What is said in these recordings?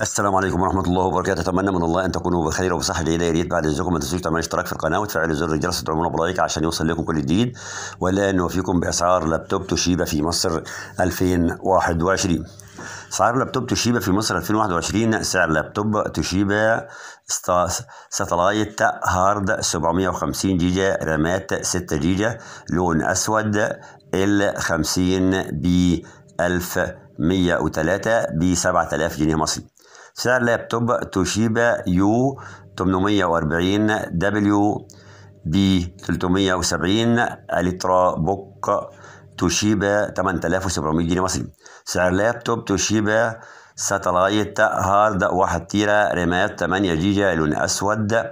السلام عليكم ورحمة الله وبركاته أتمنى من الله أن تكونوا بخير وبصحة جيدة يا ريت بعد إذنكم ما تنسوش تعملوا اشتراك في القناة وتفعلوا زر الجرس وتعملوا بلايك عشان يوصل لكم كل جديد ولا نوفيكم بأسعار لابتوب توشيبا في مصر 2021 سعر لابتوب توشيبا في مصر 2021 سعر لابتوب توشيبا ساتلايت هارد 750 جيجا رامات 6 جيجا لون أسود ال 50 ب 1103 ب 7000 جنيه مصري سعر لابتوب توشيبا يو 840 دبليو بي 370 الترا بوك توشيبا 8700 جنيه مصري سعر لابتوب توشيبا ساتلايت هارد 1 تيرا رامات 8 جيجا لون اسود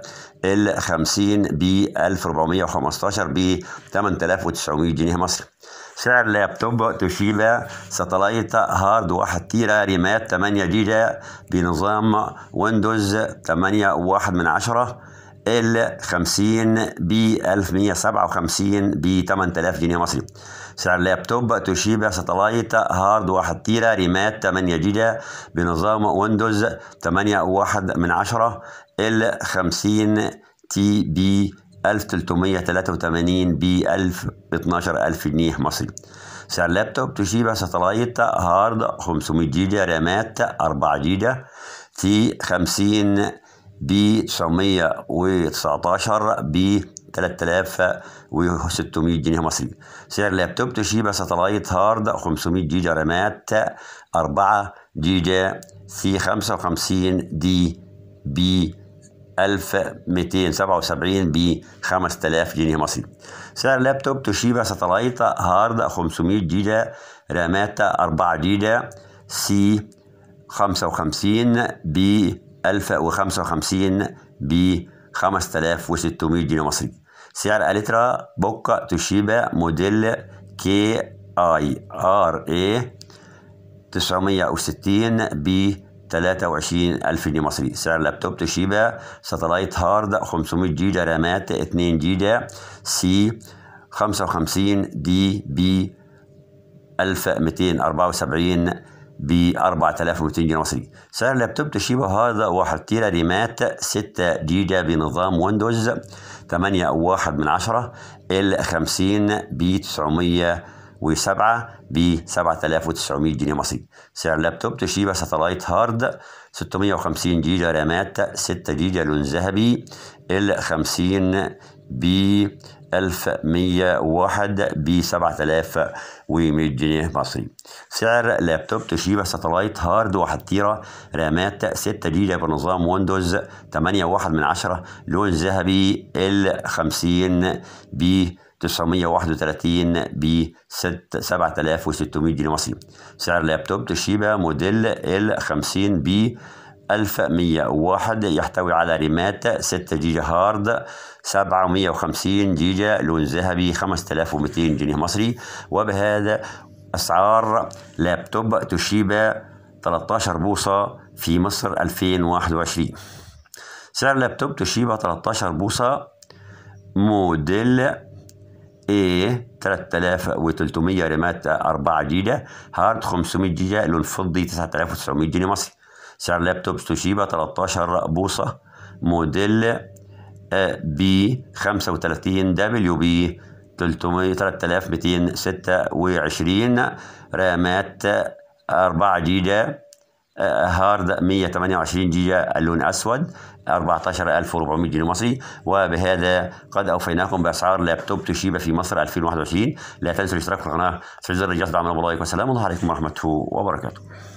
ال 50 ب 1415 ب 8900 جنيه مصري سعر لابتوب توشيبا ساتلايت هارد 1 تيرا ريمات 8 جيجا بنظام ويندوز 8 وواحد من عشرة ال 50 ب 1157 ب 8000 جنيه مصري سعر لابتوب توشيبا ساتلايت هارد 1 تيرا ريمات 8 جيجا بنظام ويندوز 8 وواحد من عشرة ال 50 تي بي 1383 ب 1000 12000 جنيه مصري سعر لابتوب توشيبا ساتلايت هارد 500 جيجا رامات 4 جيجا في 50 ب 919 ب 3600 جنيه مصري سعر لابتوب توشيبا ساتلايت هارد 500 جيجا رامات 4 جيجا في 55 دي بي 1277 ب 5000 جنيه مصري سعر لابتوب توشيبا ساتلايت هارد 500 جيجا رامات 4 جيجا سي 55 ب 1055 ب 5600 جنيه مصري سعر الترا بوكا توشيبا موديل كي اي ار اي 960 ب 23 ألف جنيه مصري سعر لابتوب توشيبا ساتلايت هارد 500 جيجا رامات 2 جيجا سي 55 دي بي 1274 ب 4200 جنيه مصري سعر لابتوب توشيبا هذا 1 تيرا ريمات 6 جيجا بنظام ويندوز 8.1 من 10 ال 50 ب 900 و7 ب 7900 جنيه مصري سعر لابتوب توشيبا ساتلايت هارد 650 جيجا رامات 6 جيجا لون ذهبي ال 50 ب 1101 ب 7100 جنيه مصري سعر لابتوب توشيبا ساتلايت هارد 1 تيرا رامات 6 جيجا بنظام ويندوز 8.1 لون ذهبي ال 50 ب 931 ب 7600 جنيه مصري سعر لابتوب توشيبا موديل ال 50 ب 1101 يحتوي على ريمات 6 جيجا هارد 750 جيجا لون ذهبي 5200 جنيه مصري وبهذا أسعار لابتوب توشيبا 13 بوصة في مصر 2021 سعر لابتوب توشيبا 13 بوصة موديل ايه 3300 ريمات 4 جيجا هارد 500 جيجا لون فضي 9900 جنيه مصري سعر لابتوب توشيبا 13 بوصة موديل بي 35 دبليو بي 300 3226 رامات 4 جيجا هارد 128 جيجا اللون أسود 14400 جنيه مصري وبهذا قد أوفيناكم بأسعار لابتوب توشيبا في مصر 2021 لا تنسوا الاشتراك في القناة تفعيل زر الجرس دعمنا باللايك والسلام عليكم ورحمة الله وبركاته